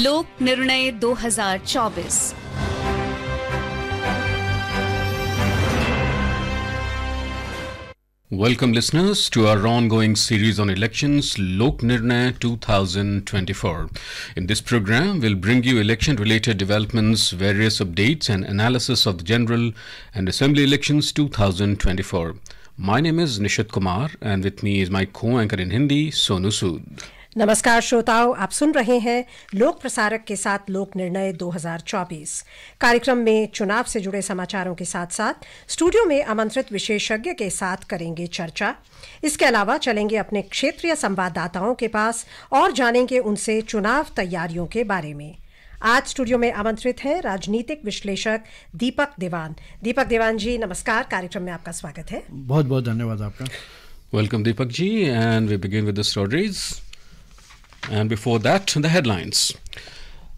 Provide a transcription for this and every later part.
लोक निर्णय 2024 Welcome listeners to our ongoing series on elections Lok Nirnay 2024. In this program we'll bring you election related developments, various updates and analysis of the general and assembly elections 2024. My name is Nishat Kumar and with me is my co-anchor in Hindi Sonu नमस्कार श्रोताओं आप सुन रहे हैं लोक प्रसारक के साथ लोक निर्णय 2024 कार्यक्रम में चुनाव से जुड़े समाचारों के साथ साथ स्टूडियो में आमंत्रित विशेषज्ञ के साथ करेंगे चर्चा इसके अलावा चलेंगे अपने क्षेत्रीय संवाददाताओं के पास और जानेंगे उनसे चुनाव तैयारियों के बारे में आज स्टूडियो में आमंत्रित हैं राजनीतिक विश्लेषक दीपक देवान दीपक देवान जी नमस्कार कार्यक्रम में आपका स्वागत है बहुत बहुत धन्यवाद आपका welcome Deepak ji and we begin with the stories And before that, the headlines.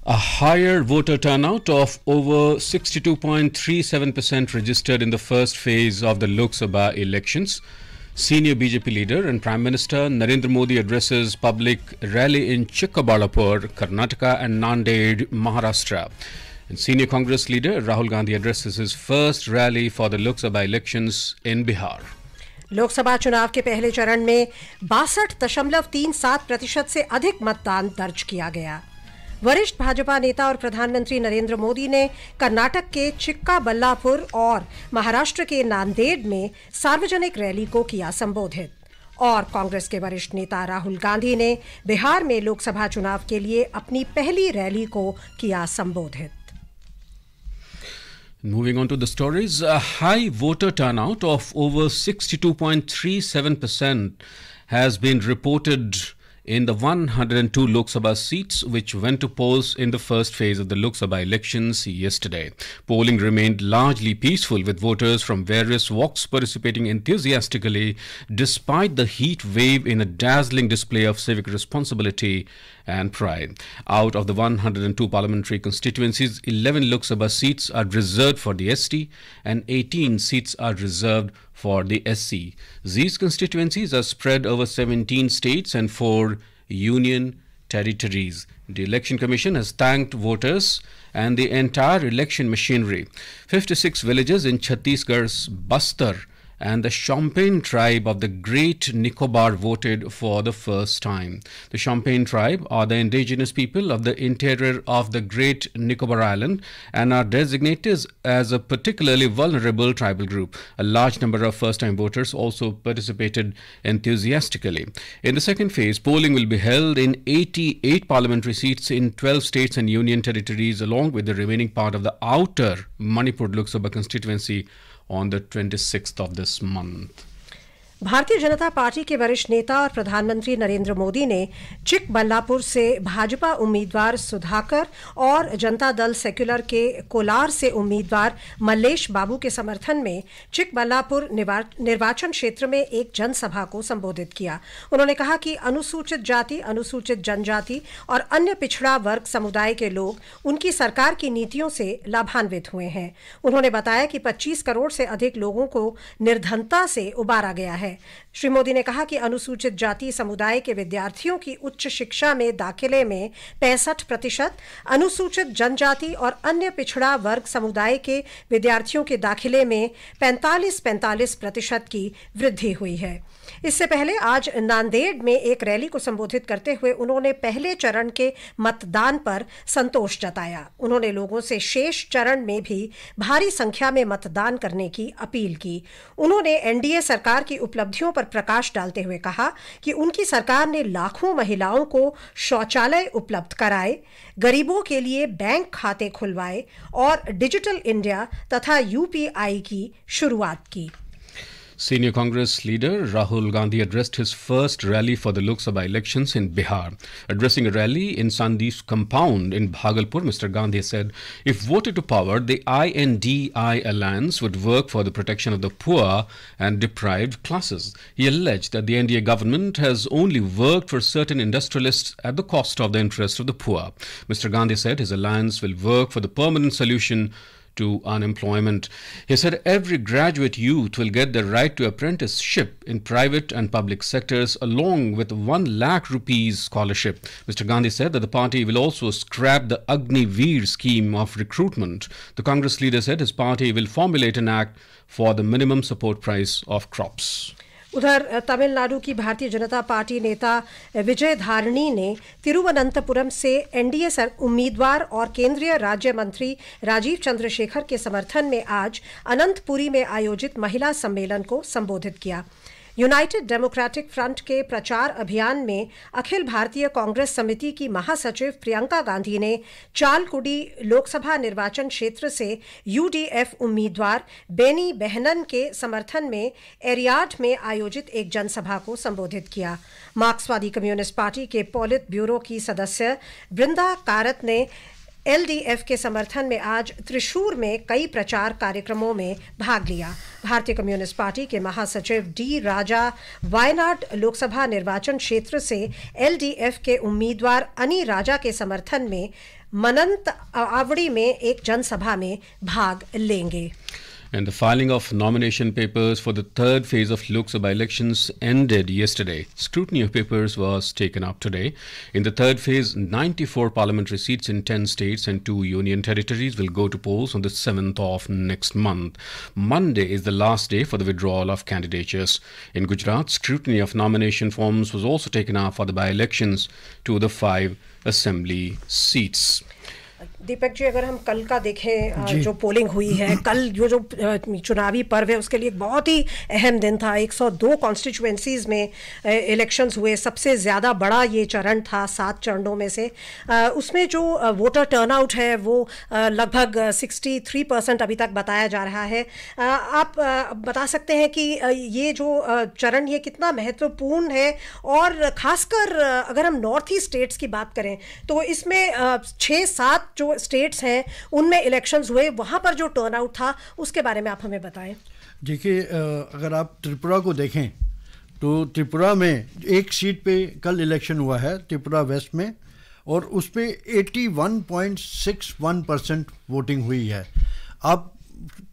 A higher voter turnout of over 62.37% registered in the first phase of the Lok Sabha elections. Senior BJP leader and Prime Minister Narendra Modi addresses public rally in Chikkabalapur, Karnataka and Nanded, Maharashtra. And senior Congress leader Rahul Gandhi addresses his first rally for the Lok Sabha elections in Bihar. Lok Sabha चुनाव के पहले चरण में बासठ दशमलव तीन सात प्रतिशत से अधिक मतदान दर्ज किया गया वरिष्ठ भाजपा नेता और प्रधानमंत्री नरेंद्र मोदी ने कर्नाटक के चिक्का बल्लापुर और महाराष्ट्र के नांदेड में सार्वजनिक रैली को किया संबोधित और कांग्रेस के वरिष्ठ नेता राहुल गांधी ने बिहार में लोकसभा चुनाव के लिए अपनी पहली रैली को किया संबोधित Moving on to the stories, a high voter turnout of over 62.37% has been reported in the 102 Lok Sabha seats which went to polls in the first phase of the Lok Sabha elections yesterday. Polling remained largely peaceful with voters from various walks participating enthusiastically despite the heat wave in a dazzling display of civic responsibility and pride. Out of the 102 parliamentary constituencies, 11 Lok Sabha seats are reserved for the ST and 18 seats are reserved for the SC. These constituencies are spread over 17 states and 4 union territories. The Election Commission has thanked voters and the entire election machinery. 56 villages in Chhattisgarh's Bastar and the Champagne tribe of the Great Nicobar voted for the first time. The Champagne tribe are the indigenous people of the interior of the Great Nicobar Island and are designated as a particularly vulnerable tribal group. A large number of first time voters also participated enthusiastically. In the second phase, polling will be held in 88 parliamentary seats in 12 states and union territories, along with the remaining part of the outer Manipur Lok Sabha constituency on the 26th of this month भारतीय जनता party के वरिष्ठ नेता और प्रधानमंत्री नरेंद्र मोदी ने चिकबल्लापुर से भाजपा उम्मीदवार सुधाकर और जनता दल सेक्युलर के कोलार से उम्मीदवार मल्लेश बाबू के समर्थन में चिकबल्लापुर निर्वाचन क्षेत्र में एक जनसभा को संबोधित किया उन्होंने कहा कि अनुसूचित जाति अनुसूचित जनजाति और अन्य पिछड़ा वर्ग समुदाय के लोग उनकी सरकार की नीतियों से लाभान्वित हुए हैं उन्होंने बताया कि पच्चीस करोड़ से अधिक लोगों को निर्धनता से उबारा गया है है श्री मोदी ने कहा कि अनुसूचित जाति समुदाय के विद्यार्थियों की उच्च शिक्षा में दाखिले में पैंसठ प्रतिशत अनुसूचित जनजाति और अन्य पिछड़ा वर्ग समुदाय के विद्यार्थियों के दाखिले में पैंतालीस पैंतालीस प्रतिशत की वृद्धि हुई है इससे पहले आज नांदेड़ में एक रैली को संबोधित करते हुए उन्होंने पहले चरण के मतदान पर संतोष जताया उन्होंने लोगों से शेष चरण में भी भारी संख्या में मतदान करने की अपील की उन्होंने एनडीए सरकार की उपलब्धि उपलब्धियों पर प्रकाश डालते हुए कहा कि उनकी सरकार ने लाखों महिलाओं को शौचालय उपलब्ध कराए गरीबों के लिए बैंक खाते खुलवाए और डिजिटल इंडिया तथा यूपीआई की शुरुआत की Senior Congress leader Rahul Gandhi addressed his first rally for the Lok Sabha elections in Bihar. Addressing a rally in Sandeep's compound in Bhagalpur, Mr. Gandhi said, If voted to power, the INDI alliance would work for the protection of the poor and deprived classes. He alleged that the NDA government has only worked for certain industrialists at the cost of the interests of the poor. Mr. Gandhi said his alliance will work for the permanent solution to unemployment. He said every graduate youth will get the right to apprenticeship in private and public sectors along with 1 lakh rupees scholarship. Mr. Gandhi said that the party will also scrap the Agni Veer scheme of recruitment. The Congress leader said his party will formulate an act for the minimum support price of crops. उधर तमिलनाडु की भारतीय जनता party नेता विजय धारणी ने तिरुवनंतपुरम से NDA उम्मीदवार और केंद्रीय राज्य मंत्री राजीव चंद्रशेखर के समर्थन में आज अनंतपुरी में आयोजित महिला सम्मेलन को संबोधित किया यूनाइटेड डेमोक्रेटिक फ्रंट के प्रचार अभियान में अखिल भारतीय कांग्रेस समिति की महासचिव प्रियंका गांधी ने चालकुडी लोकसभा निर्वाचन क्षेत्र से यूडीएफ उम्मीदवार बेनी बेहनन के समर्थन में एरियाड में आयोजित एक जनसभा को संबोधित किया मार्क्सवादी कम्युनिस्ट पार्टी के पोलित ब्यूरो की सदस्य वृंदा कारत ने एलडीएफ के समर्थन में आज त्रिशूर में कई प्रचार कार्यक्रमों में भाग लिया भारतीय कम्युनिस्ट पार्टी के महासचिव डी राजा वायनाड लोकसभा निर्वाचन क्षेत्र से एलडीएफ के उम्मीदवार अनी राजा के समर्थन में मनंत आवड़ी में एक जनसभा में भाग लेंगे and the filing of nomination papers for the third phase of Lok Sabha elections ended yesterday. Scrutiny of papers was taken up today. In the third phase, 94 parliamentary seats in 10 states and 2 union territories will go to polls on the 7th of next month. Monday is the last day for the withdrawal of candidatures. In Gujarat, scrutiny of nomination forms was also taken up for the by elections to the five assembly seats. दीपक जी अगर हम कल का देखें जो polling हुई है कल जो जो चुनावी पर्व है उसके लिए बहुत ही अहम दिन था 102 कॉन्स्टिट्यूएंसीज में इलेक्शंस हुए सबसे ज़्यादा बड़ा ये चरण था सात चरणों में से उसमें जो वोटर टर्नआउट है वो लगभग 63 परसेंट अभी तक बताया जा रहा है आप बता सकते हैं कि ये जो चरण ये कितना महत्वपूर्ण है और ख़ासकर अगर हम नॉर्थ ईस्ट स्टेट्स की बात करें तो इसमें छः सात जो स्टेट्स हैं उनमें इलेक्शंस हुए वहाँ पर जो टर्नआउट था उसके बारे में आप हमें बताएं देखिए अगर आप त्रिपुरा को देखें तो त्रिपुरा में एक सीट पे कल इलेक्शन हुआ है त्रिपुरा वेस्ट में और उस पर एटी परसेंट वोटिंग हुई है आप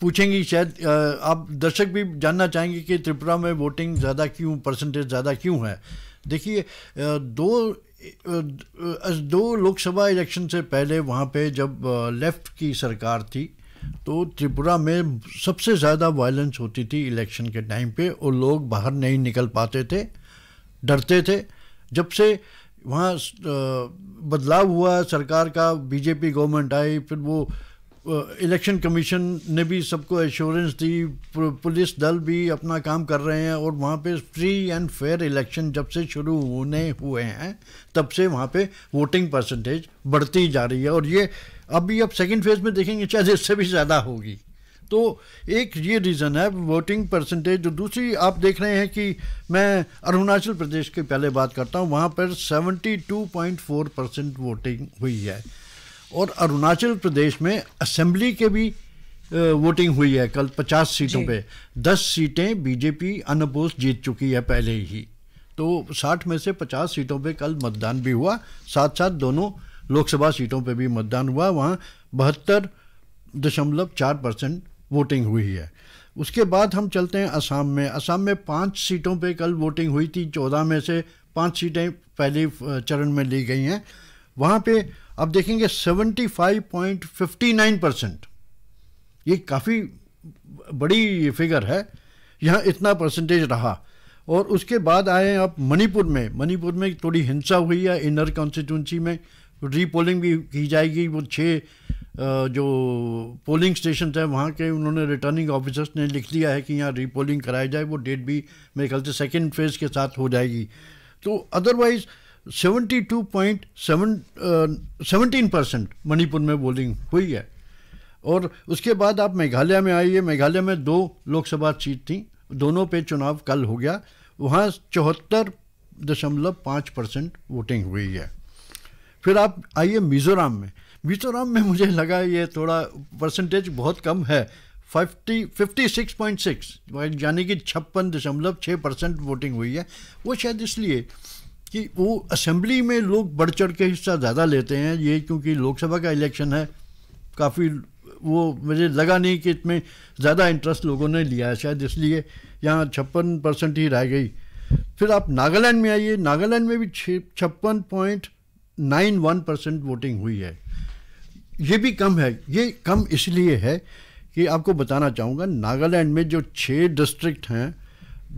पूछेंगी शायद आप दर्शक भी जानना चाहेंगे कि त्रिपुरा में वोटिंग ज़्यादा क्यों परसेंटेज ज़्यादा क्यों है देखिए दो दो लोकसभा इलेक्शन से पहले वहाँ पे जब लेफ्ट की सरकार थी तो त्रिपुरा में सबसे ज़्यादा वायलेंस होती थी इलेक्शन के टाइम पे और लोग बाहर नहीं निकल पाते थे डरते थे जब से वहाँ बदलाव हुआ सरकार का बीजेपी गवर्नमेंट आई फिर वो इलेक्शन कमीशन ने भी सबको एश्योरेंस दी पुलिस दल भी अपना काम कर रहे हैं और वहाँ पे फ्री एंड फेयर इलेक्शन जब से शुरू होने हुए हैं तब से वहाँ पे वोटिंग परसेंटेज बढ़ती जा रही है और ये अभी अब सेकंड फेज में देखेंगे शायद इससे भी ज़्यादा होगी तो एक ये रीज़न है वोटिंग परसेंटेज जो दूसरी आप देख रहे हैं कि मैं अरुणाचल प्रदेश की पहले बात करता हूँ वहाँ पर 72.4 परसेंट वोटिंग हुई है और अरुणाचल प्रदेश में असेंबली के भी वोटिंग हुई है कल 50 सीटों पे 10 सीटें बीजेपी अनपोज जीत चुकी है पहले ही तो 60 में से 50 सीटों पे कल मतदान भी हुआ साथ साथ दोनों लोकसभा सीटों पे भी मतदान हुआ वहाँ बहत्तर दशमलव चार परसेंट वोटिंग हुई है उसके बाद हम चलते हैं असम में असम में पाँच सीटों पे कल वोटिंग हुई थी चौदह में से पाँच सीटें पहले चरण में ली गई हैं वहाँ पे अब देखेंगे 75.59 परसेंट ये काफ़ी बड़ी फिगर है यहाँ इतना परसेंटेज रहा और उसके बाद आए आप मणिपुर में मणिपुर में थोड़ी हिंसा हुई है इनर कॉन्स्टिट्यूंसी में रीपोलिंग भी की जाएगी वो छः जो पोलिंग स्टेशन थे वहाँ के उन्होंने रिटर्निंग ऑफिसर्स ने लिख दिया है कि यहाँ रीपोलिंग कराया जाए वो डेट भी मेरे ख्याल से सेकेंड फेज़ के साथ हो जाएगी तो otherwise seventy two point seven seventeen percent Manipur में वोटिंग हुई है और उसके बाद आप मेघालय में आइए मेघालय में दो लोकसभा सीट थी दोनों पे चुनाव कल हो गया वहाँ चौहत्तर दशमलव पाँच परसेंट वोटिंग हुई है फिर आप आइए मिज़ोरम में मिज़ोरम में मुझे लगा ये थोड़ा परसेंटेज बहुत कम है fifty fifty six point six यानी कि छप्पन दशमलव छः परसेंट वोटिंग हुई है वो शायद इसलिए कि वो असेंबली में लोग बढ़ चढ़ के हिस्सा ज़्यादा लेते हैं ये क्योंकि लोकसभा का इलेक्शन है काफ़ी वो मुझे लगा नहीं कि इसमें ज़्यादा इंटरेस्ट लोगों ने लिया है शायद इसलिए यहाँ छप्पन परसेंट ही रह गई फिर आप नागालैंड में आइए नागालैंड में भी छप्पन point nine one percent voting हुई है ये भी कम है ये कम इसलिए है कि आपको बताना चाहूँगा नागालैंड में जो छः डिस्ट्रिक्ट हैं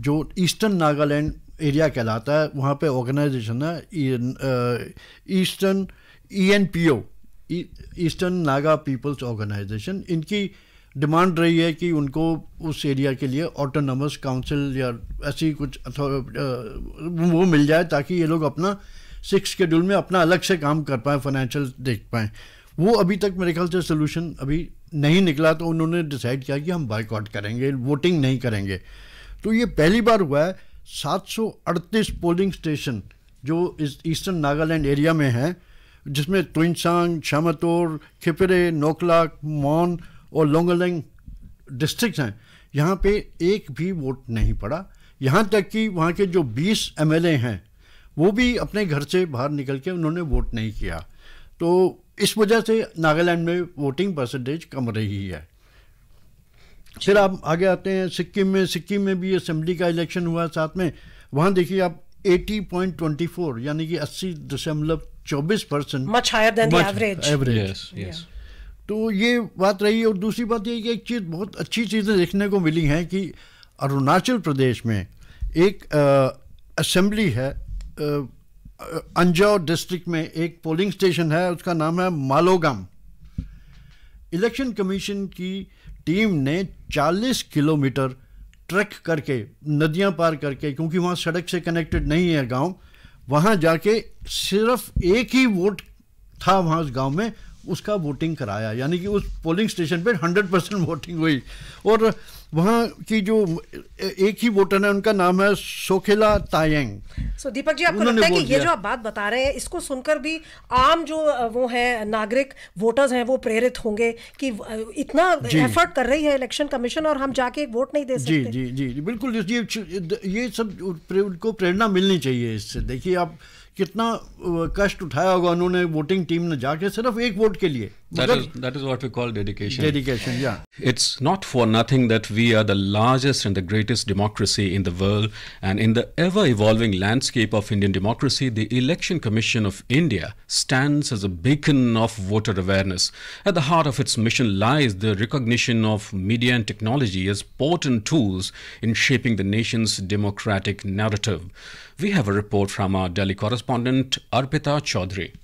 जो ईस्टर्न नागालैंड एरिया कहलाता है वहाँ पे ऑर्गेनाइजेशन है eastern E N P O eastern Naga people's organisation इनकी डिमांड रही है कि उनको उस एरिया के लिए ऑटोनमस काउंसिल या ऐसी कुछ uh, वो मिल जाए ताकि ये लोग अपना सिक्स शेड्यूल में अपना अलग से काम कर पाएँ फाइनेंशियल देख पाएँ वो अभी तक मेरे ख्याल से सोल्यूशन अभी नहीं निकला तो उन्होंने डिसाइड किया कि हम बाइकआउट करेंगे वोटिंग नहीं करेंगे तो ये पहली बार हुआ है 738 पोलिंग स्टेशन जो इस ईस्टर्न नागालैंड एरिया में हैं जिसमें तुइनसांग शामतोर खिपरे नोकलाक मौन और लोंगलेंग डिस्ट्रिक्ट हैं यहाँ पे एक भी वोट नहीं पड़ा यहाँ तक कि वहाँ के जो 20 एमएलए हैं वो भी अपने घर से बाहर निकल के उन्होंने वोट नहीं किया तो इस वजह से नागालैंड में वोटिंग परसेंटेज कम रही है फिर आप आगे आते हैं सिक्किम में सिक्किम में भी असम्बली का इलेक्शन हुआ साथ में वहाँ देखिए आप 80.24 यानी कि अस्सी दशमलव चौबीस percent much higher than average average तो ये बात रही और दूसरी बात ये कि एक चीज़ बहुत अच्छी चीज़ें देखने को मिली हैं कि अरुणाचल प्रदेश में एक असेंबली है अंजाव डिस्ट्रिक्ट में एक पोलिंग स्टेशन है उसका नाम है मालोगाम इलेक्शन कमीशन की टीम ने 40 किलोमीटर ट्रैक करके नदियां पार करके क्योंकि वहाँ सड़क से कनेक्टेड नहीं है गांव वहाँ जाके सिर्फ एक ही वोट था वहाँ उस गांव में उसका वोटिंग कराया यानी कि उस पोलिंग स्टेशन पे 100 परसेंट वोटिंग हुई और वहाँ की जो एक ही वोटर है उनका नाम है सोखेला तायंग सो so, दीपक जी आपको लगता है कि ये जो आप बात बता रहे हैं इसको सुनकर भी आम जो वो है नागरिक वोटर्स हैं वो प्रेरित होंगे कि इतना एफर्ट कर रही है इलेक्शन कमीशन और हम जाके एक वोट नहीं दे सकते जी जी जी बिल्कुल ये ये सब उनको प्रेरणा मिलनी चाहिए इससे देखिए आप कितना कष्ट उठाया होगा उन्होंने वोटिंग टीम ने जाके सिर्फ एक वोट के लिए that is what we call dedication dedication या it's not for nothing that we are the largest and the greatest democracy in the world and in the ever evolving landscape of Indian democracy the election commission of India stands as a beacon of voter awareness. At the heart of its mission lies the recognition of media and technology as potent tools in shaping the nation's democratic narrative. We have a report from our Delhi correspondent Arpita Chaudhary.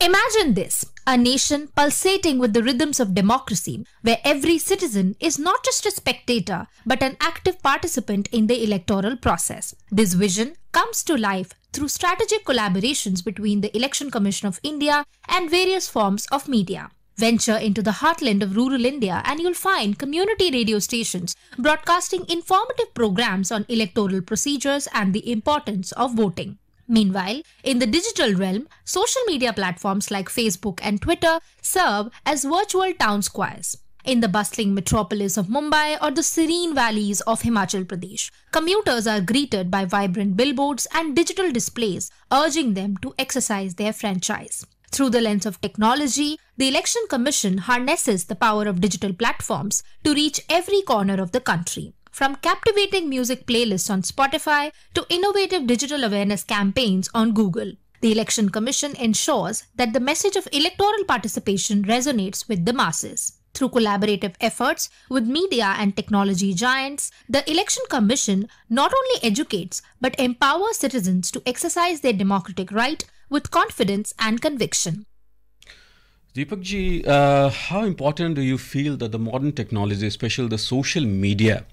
Imagine this a nation pulsating with the rhythms of democracy, where every citizen is not just a spectator but an active participant in the electoral process. This vision comes to life through strategic collaborations between the Election Commission of India and various forms of media. Venture into the heartland of rural India and you'll find community radio stations broadcasting informative programs on electoral procedures and the importance of voting. Meanwhile, in the digital realm, social media platforms like Facebook and Twitter serve as virtual town squares. In the bustling metropolis of Mumbai or the serene valleys of Himachal Pradesh, commuters are greeted by vibrant billboards and digital displays urging them to exercise their franchise. Through the lens of technology, the Election Commission harnesses the power of digital platforms to reach every corner of the country. From captivating music playlists on Spotify to innovative digital awareness campaigns on Google, the Election Commission ensures that the message of electoral participation resonates with the masses. Through collaborative efforts with media and technology giants, the Election Commission not only educates but empowers citizens to exercise their democratic right with confidence and conviction. Deepakji, uh, how important do you feel that the modern technology, especially the social media,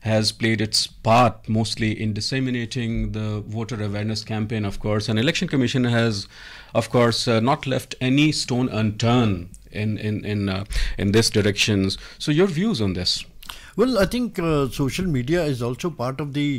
has played its part mostly in disseminating the voter awareness campaign, of course, and election commission has, of course, uh, not left any stone unturned in in in uh, in this directions. So, your views on this? Well, I think uh, social media is also part of the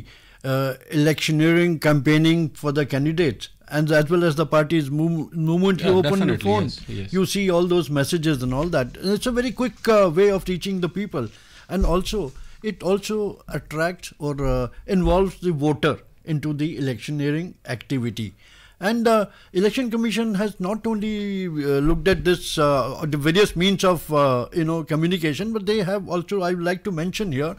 uh, electioneering campaigning for the candidates and as well as the party's move, moment yeah, you open your phone, yes, yes. you see all those messages and all that. And it's a very quick uh, way of teaching the people, and also it also attracts or uh, involves the voter into the electioneering activity. And uh, election commission has not only uh, looked at this uh, the various means of uh, you know communication, but they have also I would like to mention here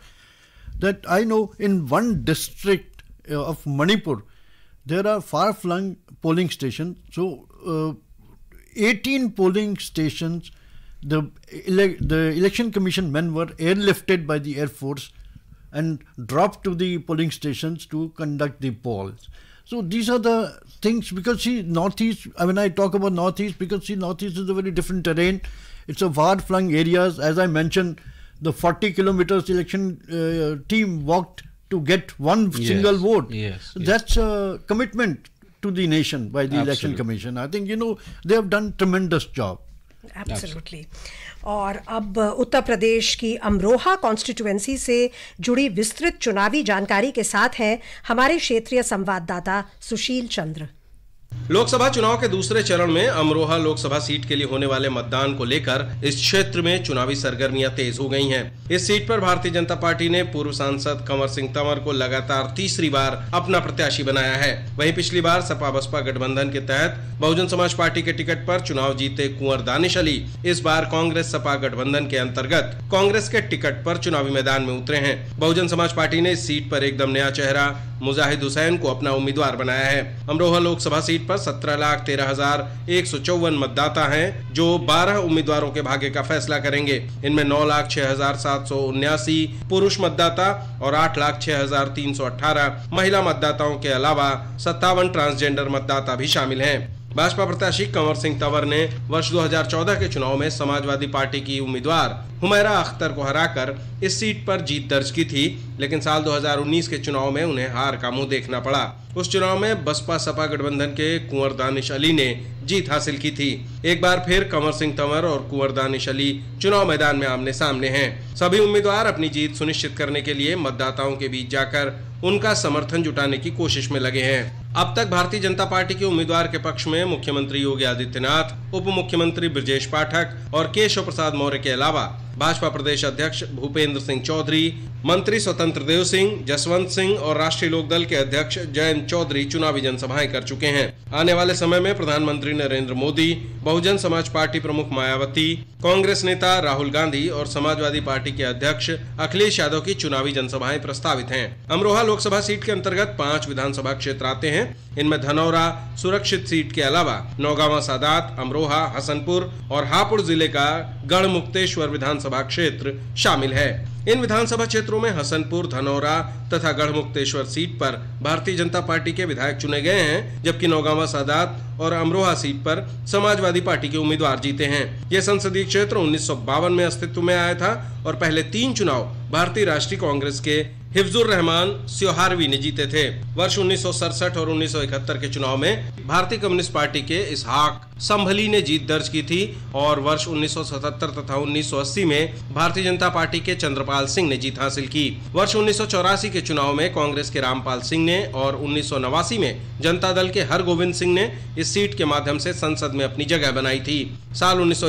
that I know in one district of Manipur there are far flung polling stations. So, uh, 18 polling stations, the, ele the election commission men were airlifted by the Air Force and dropped to the polling stations to conduct the polls. So these are the things because see northeast. I mean, I talk about northeast because see northeast is a very different terrain. It's a far-flung areas. As I mentioned, the 40 kilometers election uh, team walked to get one yes, single vote. Yes, That's yes. a commitment to the nation by the Absolutely. Election Commission. I think, you know, they have done tremendous job. Absolutely. और अब उत्तर प्रदेश की Amroha constituency से जुड़ी विस्तृत चुनावी जानकारी के साथ हैं हमारे क्षेत्रीय संवाददाता सुशील चंद्र लोकसभा चुनाव के दूसरे चरण में अमरोहा लोकसभा सीट के लिए होने वाले मतदान को लेकर इस क्षेत्र में चुनावी सरगर्मियां तेज हो गई हैं। इस सीट पर भारतीय जनता पार्टी ने पूर्व सांसद कंवर सिंह तंवर को लगातार तीसरी बार अपना प्रत्याशी बनाया है वहीं पिछली बार सपा बसपा गठबंधन के तहत बहुजन समाज पार्टी के टिकट पर चुनाव जीते कुंवर दानिश अली इस बार कांग्रेस सपा गठबंधन के अंतर्गत कांग्रेस के टिकट पर चुनावी मैदान में उतरे हैं बहुजन समाज पार्टी ने इस सीट पर एकदम नया चेहरा मुजाहिद हुसैन को अपना उम्मीदवार बनाया है अमरोहा लोकसभा सीट पर सत्रह लाख तेरह हजार एक सौ चौवन मतदाता हैं जो बारह उम्मीदवारों के भाग्य का फैसला करेंगे इनमें नौ लाख छह हजार सात सौ उन्यासी पुरुष मतदाता और आठ लाख छह हजार तीन सौ अठारह महिला मतदाताओं के अलावा सत्तावन ट्रांसजेंडर मतदाता भी शामिल हैं भाजपा प्रत्याशी कंवर सिंह तंवर ने वर्ष 2014 के चुनाव में समाजवादी पार्टी की उम्मीदवार हुमैरा अख्तर को हराकर इस सीट पर जीत दर्ज की थी लेकिन साल 2019 के चुनाव में उन्हें हार का मुंह देखना पड़ा उस चुनाव में बसपा सपा गठबंधन के कुंवर दानिश अली ने जीत हासिल की थी एक बार फिर कंवर सिंह तंवर और कुंवर दानिश अली चुनाव मैदान में आमने सामने हैं सभी उम्मीदवार अपनी जीत सुनिश्चित करने के लिए मतदाताओं के बीच जाकर उनका समर्थन जुटाने की कोशिश में लगे हैं अब तक भारतीय जनता पार्टी के उम्मीदवार के पक्ष में मुख्यमंत्री योगी आदित्यनाथ उप मुख्यमंत्री ब्रजेश पाठक और केशव प्रसाद मौर्य के अलावा भाजपा प्रदेश अध्यक्ष भूपेंद्र सिंह चौधरी मंत्री स्वतंत्र देव सिंह जसवंत सिंह और राष्ट्रीय लोकदल के अध्यक्ष जयंत चौधरी चुनावी जनसभाएं कर चुके हैं आने वाले समय में प्रधानमंत्री नरेंद्र मोदी बहुजन समाज पार्टी प्रमुख मायावती कांग्रेस नेता राहुल गांधी और समाजवादी पार्टी के अध्यक्ष अखिलेश यादव की चुनावी जनसभाएं प्रस्तावित हैं। अमरोहा लोकसभा सीट के अंतर्गत पांच विधानसभा क्षेत्र आते हैं इनमें धनौरा सुरक्षित सीट के अलावा नौगावा सादात अमरोहा हसनपुर और हापुड़ जिले का गढ़ मुक्तेश्वर विधानसभा क्षेत्र शामिल है इन विधानसभा क्षेत्रों में हसनपुर धनौरा तथा गढ़मुक्तेश्वर सीट पर भारतीय जनता पार्टी के विधायक चुने गए हैं जबकि नौगांवा सादात और अमरोहा सीट पर समाजवादी पार्टी के उम्मीदवार जीते हैं यह संसदीय क्षेत्र उन्नीस में अस्तित्व में आया था और पहले तीन चुनाव भारतीय राष्ट्रीय कांग्रेस के हिफजुर रहमान सियोहारवी ने जीते थे वर्ष उन्नीस और उन्नीस के चुनाव में भारतीय कम्युनिस्ट पार्टी के इसहाक संभली ने जीत दर्ज की थी और वर्ष 1977 तथा 1980 में भारतीय जनता पार्टी के चंद्रपाल सिंह ने जीत हासिल की वर्ष उन्नीस के चुनाव में कांग्रेस के रामपाल सिंह ने और उन्नीस में जनता दल के हर गोविंद सिंह ने इस सीट के माध्यम से संसद में अपनी जगह बनाई थी साल उन्नीस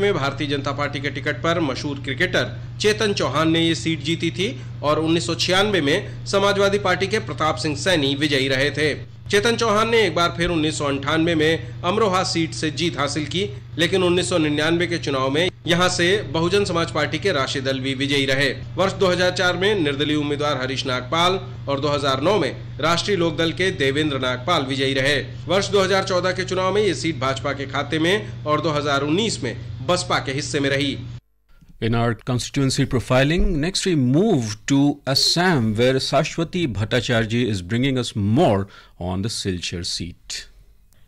में भारतीय जनता पार्टी के टिकट पर मशहूर क्रिकेटर चेतन चौहान ने ये सीट जीती थी और उन्नीस में समाजवादी पार्टी के प्रताप सिंह सैनी विजयी रहे थे चेतन चौहान ने एक बार फिर उन्नीस में अमरोहा सीट से जीत हासिल की लेकिन 1999 के चुनाव में यहां से बहुजन समाज पार्टी के राशिद अलवी विजयी रहे वर्ष 2004 में निर्दलीय उम्मीदवार हरीश नागपाल और 2009 में राष्ट्रीय लोकदल के देवेंद्र नागपाल विजयी रहे वर्ष 2014 के चुनाव में ये सीट भाजपा के खाते में और दो में बसपा के हिस्से में रही In our constituency profiling, next we move to Assam, where Sashwati Bhattacharjee is bringing us more on the Silchar seat.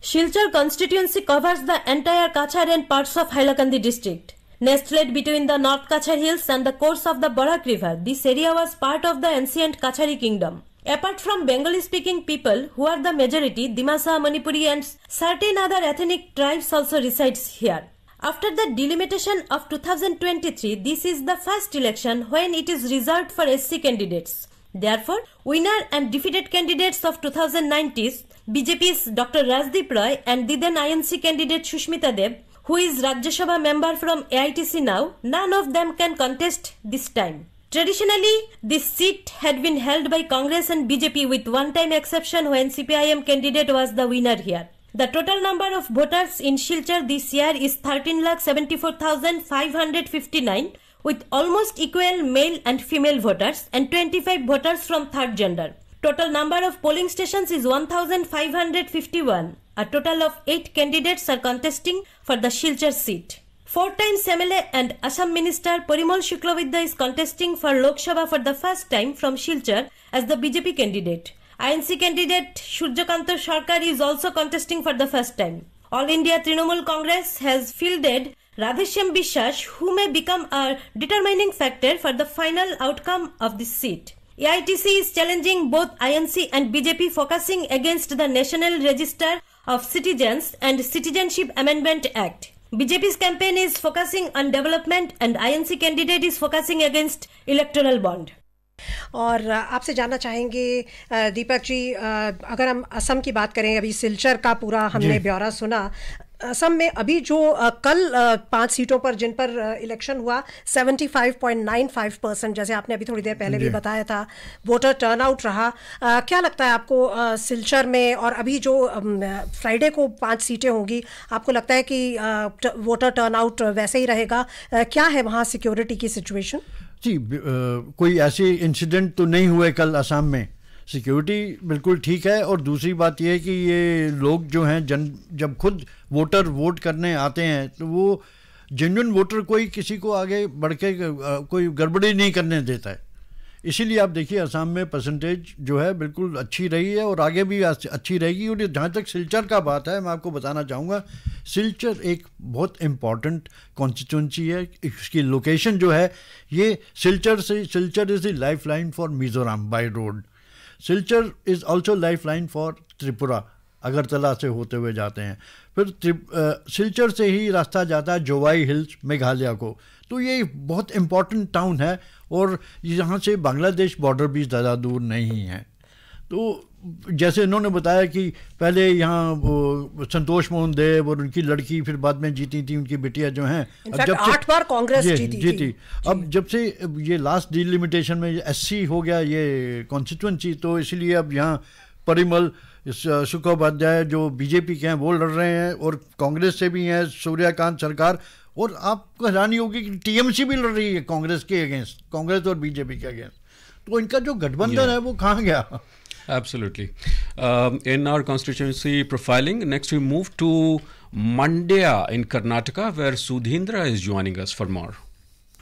Silchar constituency covers the entire Kachar and parts of Hailakandi district. Nestled between the North Kachar hills and the course of the Barak river, this area was part of the ancient Kachari kingdom. Apart from Bengali speaking people, who are the majority, Dimasa, Manipuri, and certain other ethnic tribes also resides here. After the delimitation of 2023, this is the first election when it is reserved for SC candidates. Therefore, winner and defeated candidates of 2090s, BJP's Dr. Rajdeep Roy and the then INC candidate Shushmita Deb, who is Rajya Sabha member from AITC now, none of them can contest this time. Traditionally, this seat had been held by Congress and BJP with one time exception when CPIM candidate was the winner here. The total number of voters in Silchar this year is 13,74,559 with almost equal male and female voters and 25 voters from third gender. Total number of polling stations is 1,551. A total of 8 candidates are contesting for the Silchar seat. Four times MLA and Assam Minister Parimal Vidya is contesting for Lok Sabha for the first time from Silchar as the BJP candidate. INC candidate Surjakanto Sharkar is also contesting for the first time. All India Trinamool Congress has fielded Radhesham Bishash, who may become a determining factor for the final outcome of this seat. AITC is challenging both INC and BJP focusing against the National Register of Citizens and Citizenship Amendment Act. BJP's campaign is focusing on development and INC candidate is focusing against electoral bond. और आपसे जानना चाहेंगे दीपक जी अगर हम असम की बात करें अभी सिलचर का पूरा हमने ब्यौरा सुना असम में अभी जो कल पांच सीटों पर जिन पर इलेक्शन हुआ 75.95 परसेंट जैसे आपने अभी थोड़ी देर पहले भी बताया था वोटर टर्नआउट रहा क्या लगता है आपको सिलचर में और अभी जो फ्राइडे को पांच सीटें होंगी आपको लगता है कि वोटर टर्नआउट वैसे ही रहेगा क्या है वहाँ सिक्योरिटी की सिचुएशन जी कोई ऐसे इंसिडेंट तो नहीं हुए कल असम में सिक्योरिटी बिल्कुल ठीक है और दूसरी बात यह है कि ये लोग जो हैं जन जब खुद वोटर वोट करने आते हैं तो वो जेन्यून वोटर कोई किसी को आगे बढ़ के कोई गड़बड़ी नहीं करने देता है इसीलिए आप देखिए असम में परसेंटेज जो है बिल्कुल अच्छी रही है और आगे भी अच्छी रहेगी और जहाँ तक सिलचर का बात है मैं आपको बताना चाहूँगा सिलचर एक बहुत इम्पॉर्टेंट कॉन्स्टिट्यूंसी है इसकी लोकेशन जो है ये सिलचर से Silchar is the life line for Mizoram by road Silchar is also life line for Tripura Agartala से होते हुए जाते हैं फिर सिल्चर से ही रास्ता जाता है जोवाई हिल्स मेघालय को तो ये बहुत इम्पोर्टेंट टाउन है और यहाँ से बांग्लादेश बॉर्डर भी ज़्यादा दूर नहीं है तो जैसे इन्होंने बताया कि पहले यहाँ वो संतोष मोहन देव और उनकी लड़की फिर बाद में जीती थी उनकी बेटियाँ जो हैं अब जब आठ बार कांग्रेस जी, जीती, जीती थी। अब जब से ये लास्ट डिलिमिटेशन में एससी हो गया ये कॉन्स्टिट्यूंसी तो इसलिए अब यहाँ परिमल सुखोपाध्याय जो बीजेपी के हैं वो लड़ रहे हैं और कांग्रेस से भी हैं सूर्यकांत सरकार और आपको हैरानी होगी कि टीएमसी भी लड़ रही है कांग्रेस के अगेंस्ट कांग्रेस और बीजेपी के अगेंस्ट तो इनका जो गठबंधन है वो कहाँ गया Absolutely. Um, in our constituency profiling, next we move to Mandya in Karnataka, where Sudhindra is joining us for more.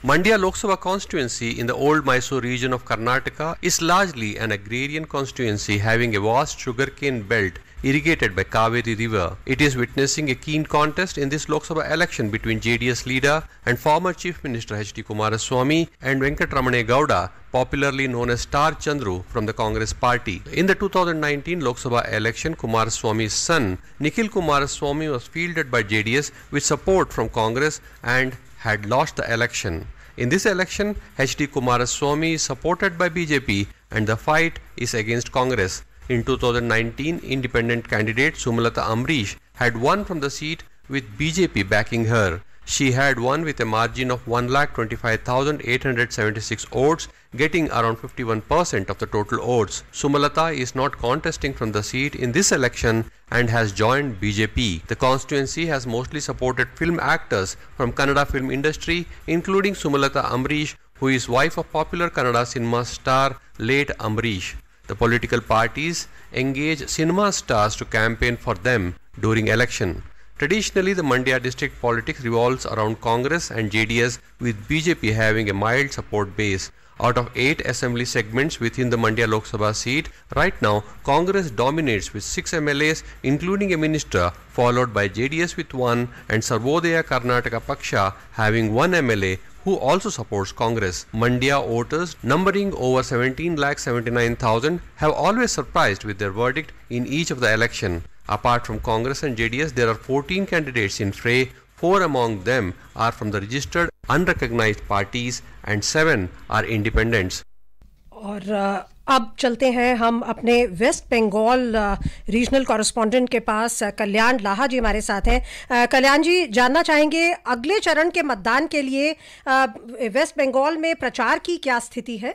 Mandya Lok Sabha constituency in the old Mysore region of Karnataka is largely an agrarian constituency having a vast sugarcane belt irrigated by Kaveri River. It is witnessing a keen contest in this Lok Sabha election between JDS leader and former Chief Minister H.D. Kumaraswamy and Ramane Gowda, popularly known as Star Chandru from the Congress party. In the 2019 Lok Sabha election, Kumar Swamy's son Nikhil Kumar Swamy was fielded by JDS with support from Congress and had lost the election. In this election, H.D. Kumaraswamy is supported by BJP and the fight is against Congress. In 2019, independent candidate Sumalata Amrish had won from the seat with BJP backing her. She had won with a margin of 1,25,876 votes getting around 51% of the total votes. Sumalata is not contesting from the seat in this election and has joined BJP. The constituency has mostly supported film actors from Kannada film industry including Sumalata Amrish who is wife of popular Kannada cinema star late Amrish. The political parties engage cinema stars to campaign for them during election. Traditionally, the Mandya district politics revolves around Congress and JDS with BJP having a mild support base. Out of 8 assembly segments within the Mandya Lok Sabha seat, right now Congress dominates with 6 MLAs including a minister followed by JDS with 1 and Sarvodaya Karnataka Paksha having 1 MLA who also supports Congress. Mandya voters, numbering over 17,79,000, have always surprised with their verdict in each of the election. Apart from Congress and JDS, there are 14 candidates in fray Four among them are from the registered unrecognized parties and seven are independents. और uh, अब चलते हैं हम अपने West Bengal regional uh, correspondent के पास uh, कल्याण लाहा जी हमारे साथ हैं कल्याण जी जानना चाहेंगे अगले चरण के मतदान के लिए वेस्ट बंगाल में प्रचार की क्या स्थिति है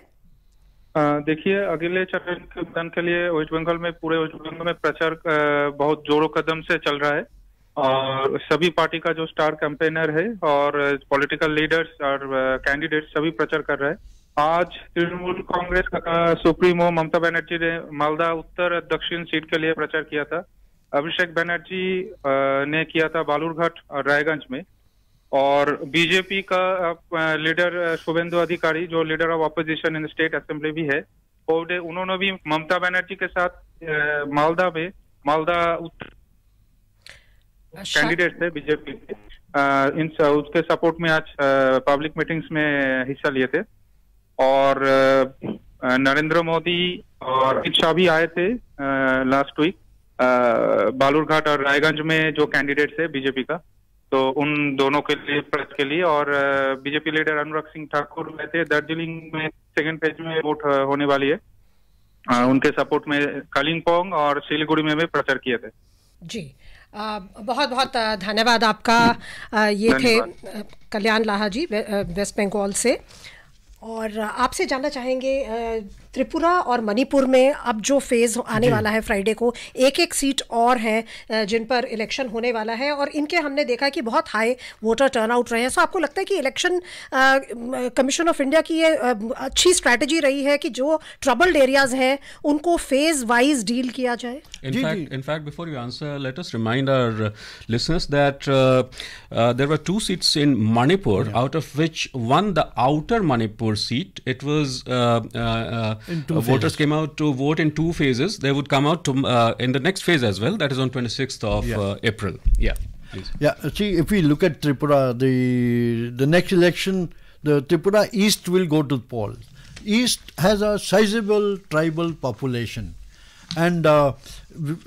देखिए अगले चरण के मतदान के लिए वेस्ट बंगाल में पूरे वेस्ट बंगाल में प्रचार बहुत जोरों कदम से चल रहा है और सभी पार्टी का जो स्टार कैंपेनर है और पॉलिटिकल लीडर्स और कैंडिडेट uh, सभी प्रचार कर रहे हैं आज तृणमूल कांग्रेस का uh, सुप्रीमो ममता बनर्जी ने मालदा उत्तर दक्षिण सीट के लिए प्रचार किया था अभिषेक बनर्जी uh, ने किया था बालूरघाट और रायगंज में और बीजेपी का लीडर शुभेंदु अधिकारी जो leader of opposition in state assembly भी है उन्होंने भी ममता बनर्जी के साथ मालदा में मालदा उत्तर अच्छा। कैंडिडेट थे बीजेपी के इन उसके सपोर्ट में आज पब्लिक मीटिंग्स में हिस्सा लिए थे और नरेंद्र मोदी और अमित शाह भी आए थे लास्ट वीक बालूरघाट और रायगंज में जो कैंडिडेट्स है बीजेपी का तो उन दोनों के लिए प्रेस के लिए और बीजेपी लीडर अनुराग सिंह ठाकुर गए थे दार्जिलिंग में सेकेंड फेज में वोट होने वाली है उनके सपोर्ट में कालिंग और सिलीगुड़ी में भी प्रचार किए थे जी बहुत बहुत धन्यवाद आपका ये थे कल्याण लाहा जी वेस्ट बंगाल से और आपसे जानना चाहेंगे त्रिपुरा और मणिपुर में अब जो फेज आने वाला है फ्राइडे को एक एक सीट और है जिन पर इलेक्शन होने वाला है और इनके हमने देखा कि बहुत हाई वोटर टर्नआउट रहे हैं सो आपको लगता है कि इलेक्शन कमीशन ऑफ इंडिया की ये अच्छी स्ट्रैटेजी रही है कि जो ट्रबल्ड एरियाज हैं उनको फेज वाइज डील किया जाए in fact before you answer let us remind our listeners that uh, uh, there were two seats in Manipur, yeah. out of which one, the outer Manipur seat, it was uh, uh, uh Uh, voters came out to vote in two phases. They would come out to, uh, in the next phase as well. That is on 26th of yeah. Uh, April. Yeah. Please. Yeah. See, if we look at Tripura, the the next election, the Tripura East will go to poll. East has a sizable tribal population, and uh,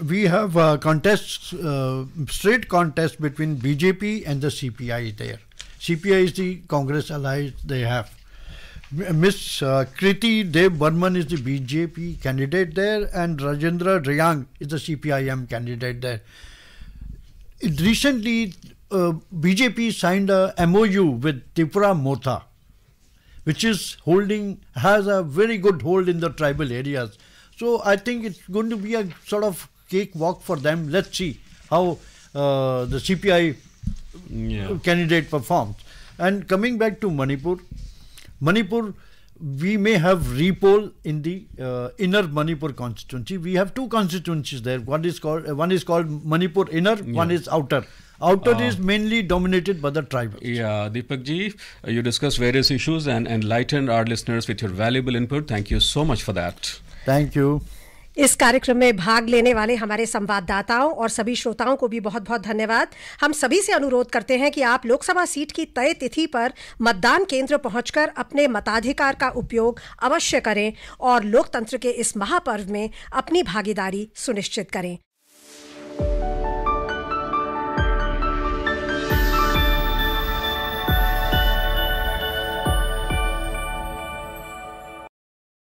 we have uh, contests, uh, straight contests between BJP and the CPI there. CPI is the Congress allies they have, Miss uh, Kriti Dev Burman is the BJP candidate there, and Rajendra Rayang is the CPIM candidate there. It recently, uh, BJP signed a MOU with Dipra Motha, which is holding has a very good hold in the tribal areas. So I think it's going to be a sort of cakewalk for them. Let's see how uh, the CPI yeah. candidate performs. And coming back to Manipur, Manipur, we may have repoll in the uh, inner Manipur constituency. We have two constituencies there. One is called uh, one is called Manipur inner, yeah. one is outer. Outer uh, is mainly dominated by the tribes. Yeah, Deepakji, uh, you discussed various issues and enlightened our listeners with your valuable input. Thank you so much for that. Thank you. इस कार्यक्रम में भाग लेने वाले हमारे संवाददाताओं और सभी श्रोताओं को भी बहुत बहुत धन्यवाद हम सभी से अनुरोध करते हैं कि आप लोकसभा सीट की तय तिथि पर मतदान केंद्र पहुंचकर अपने मताधिकार का उपयोग अवश्य करें और लोकतंत्र के इस महापर्व में अपनी भागीदारी सुनिश्चित करें